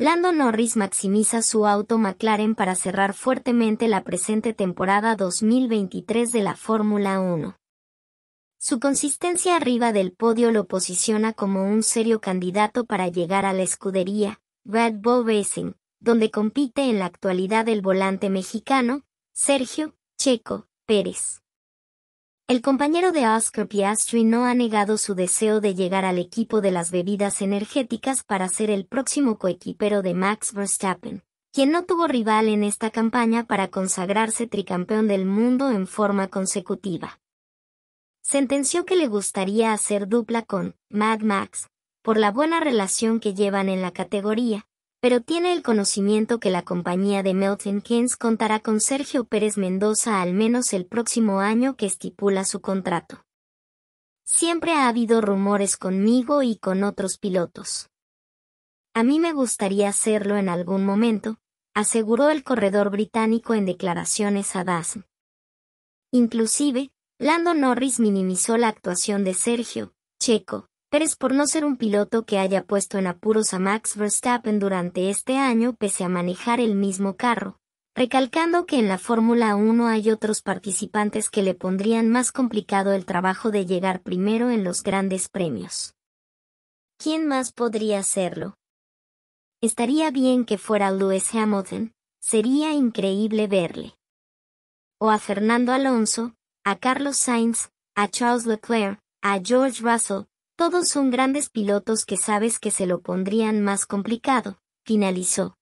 Lando Norris maximiza su auto McLaren para cerrar fuertemente la presente temporada 2023 de la Fórmula 1. Su consistencia arriba del podio lo posiciona como un serio candidato para llegar a la escudería, Red Bull Racing, donde compite en la actualidad el volante mexicano, Sergio, Checo, Pérez. El compañero de Oscar Piastri no ha negado su deseo de llegar al equipo de las bebidas energéticas para ser el próximo coequipero de Max Verstappen, quien no tuvo rival en esta campaña para consagrarse tricampeón del mundo en forma consecutiva. Sentenció que le gustaría hacer dupla con Mad Max, por la buena relación que llevan en la categoría, pero tiene el conocimiento que la compañía de Melton Keynes contará con Sergio Pérez Mendoza al menos el próximo año que estipula su contrato. Siempre ha habido rumores conmigo y con otros pilotos. A mí me gustaría hacerlo en algún momento, aseguró el corredor británico en declaraciones a DASM. Inclusive, Lando Norris minimizó la actuación de Sergio, Checo, es por no ser un piloto que haya puesto en apuros a Max Verstappen durante este año pese a manejar el mismo carro, recalcando que en la Fórmula 1 hay otros participantes que le pondrían más complicado el trabajo de llegar primero en los grandes premios. ¿Quién más podría hacerlo? Estaría bien que fuera Lewis Hamilton, sería increíble verle. O a Fernando Alonso, a Carlos Sainz, a Charles Leclerc, a George Russell, todos son grandes pilotos que sabes que se lo pondrían más complicado, finalizó.